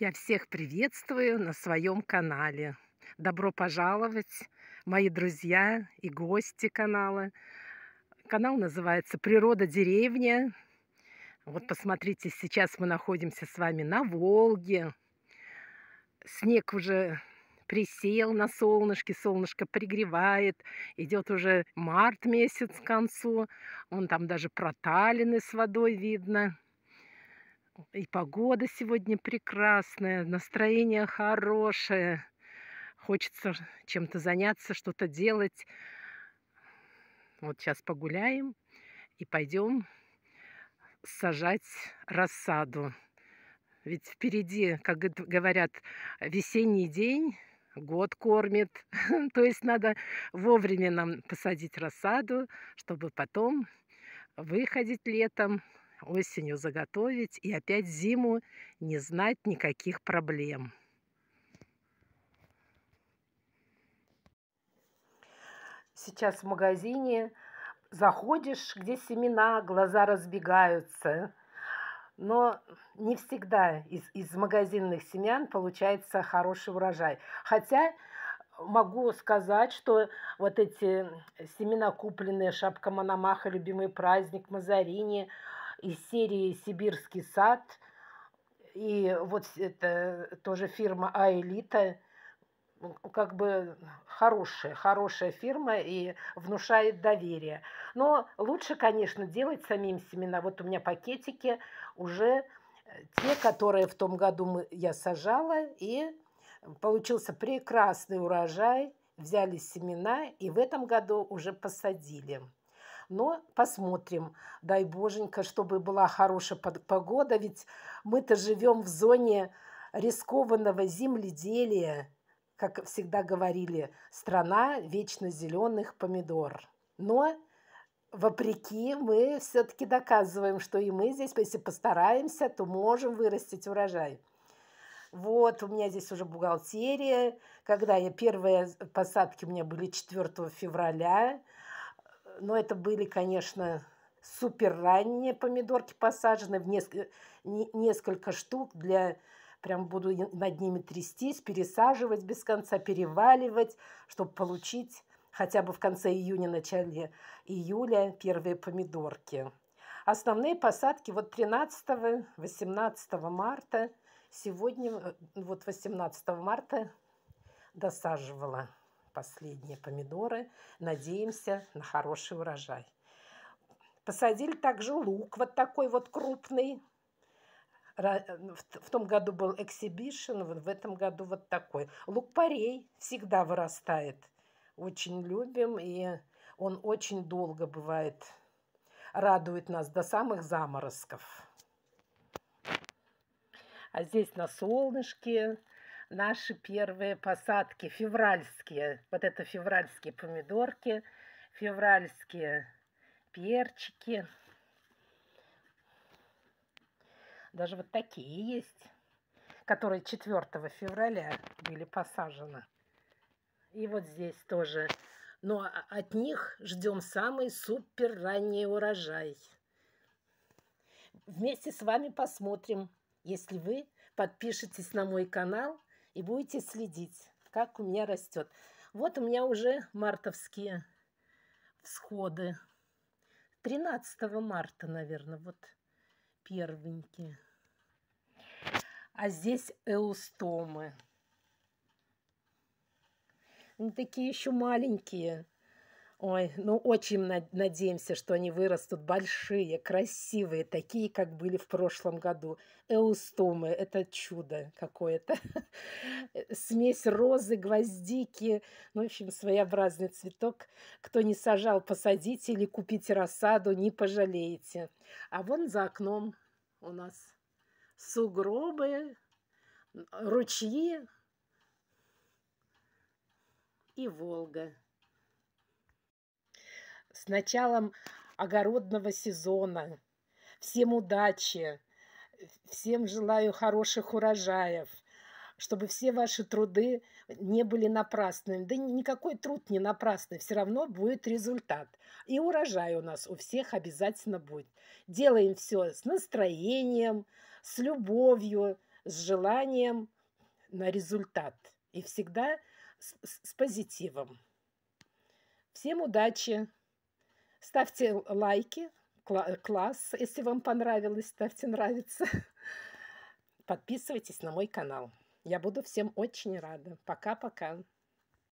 Я всех приветствую на своем канале. Добро пожаловать, мои друзья и гости канала. Канал называется «Природа деревня». Вот посмотрите, сейчас мы находимся с вами на Волге. Снег уже присел на солнышке, солнышко пригревает, идет уже март месяц к концу, он там даже проталины с водой видно и погода сегодня прекрасная, настроение хорошее. Хочется чем-то заняться, что-то делать. Вот сейчас погуляем и пойдем сажать рассаду. Ведь впереди, как говорят, весенний день, год кормит. То есть надо вовремя нам посадить рассаду, чтобы потом выходить летом осенью заготовить и опять зиму не знать никаких проблем. Сейчас в магазине заходишь, где семена, глаза разбегаются. Но не всегда из, из магазинных семян получается хороший урожай. Хотя могу сказать, что вот эти семена, купленные шапка Мономаха, любимый праздник, Мазарини – из серии «Сибирский сад», и вот это тоже фирма «Аэлита», как бы хорошая, хорошая фирма и внушает доверие. Но лучше, конечно, делать самим семена. Вот у меня пакетики уже э, те, которые в том году мы, я сажала, и получился прекрасный урожай. Взяли семена и в этом году уже посадили. Но посмотрим, дай боженька, чтобы была хорошая погода, ведь мы-то живем в зоне рискованного земледелия, как всегда говорили, страна вечно зеленых помидор. Но вопреки мы все-таки доказываем, что и мы здесь, если постараемся, то можем вырастить урожай. Вот, у меня здесь уже бухгалтерия. Когда я первые посадки у меня были 4 февраля, но это были, конечно, супер ранние помидорки посажены, в несколько, несколько штук для прям буду над ними трястись, пересаживать без конца, переваливать, чтобы получить хотя бы в конце июня, начале июля первые помидорки. Основные посадки вот 13-18 марта. Сегодня э, вот 18 марта досаживала последние помидоры. Надеемся на хороший урожай. Посадили также лук, вот такой вот крупный. В том году был эксибишн, в этом году вот такой. Лук-порей всегда вырастает. Очень любим, и он очень долго бывает, радует нас до самых заморозков. А здесь на солнышке наши первые посадки февральские. Вот это февральские помидорки, февральские перчики. Даже вот такие есть, которые 4 февраля были посажены. И вот здесь тоже. Но от них ждем самый супер ранний урожай. Вместе с вами посмотрим, если вы подпишитесь на мой канал – и будете следить, как у меня растет. Вот у меня уже мартовские всходы. 13 марта, наверное, вот первенькие. А здесь эустомы. Они такие еще маленькие. Ой, ну очень надеемся, что они вырастут большие, красивые, такие, как были в прошлом году. Эустомы – это чудо какое-то. Смесь розы, гвоздики, ну, в общем, своеобразный цветок. Кто не сажал, посадите или купите рассаду, не пожалеете. А вон за окном у нас сугробы, ручьи и Волга с началом огородного сезона. Всем удачи, всем желаю хороших урожаев, чтобы все ваши труды не были напрасными. Да никакой труд не напрасный, все равно будет результат. И урожай у нас у всех обязательно будет. Делаем все с настроением, с любовью, с желанием на результат. И всегда с, с, с позитивом. Всем удачи! Ставьте лайки, класс, если вам понравилось, ставьте нравится. Подписывайтесь на мой канал. Я буду всем очень рада. Пока-пока.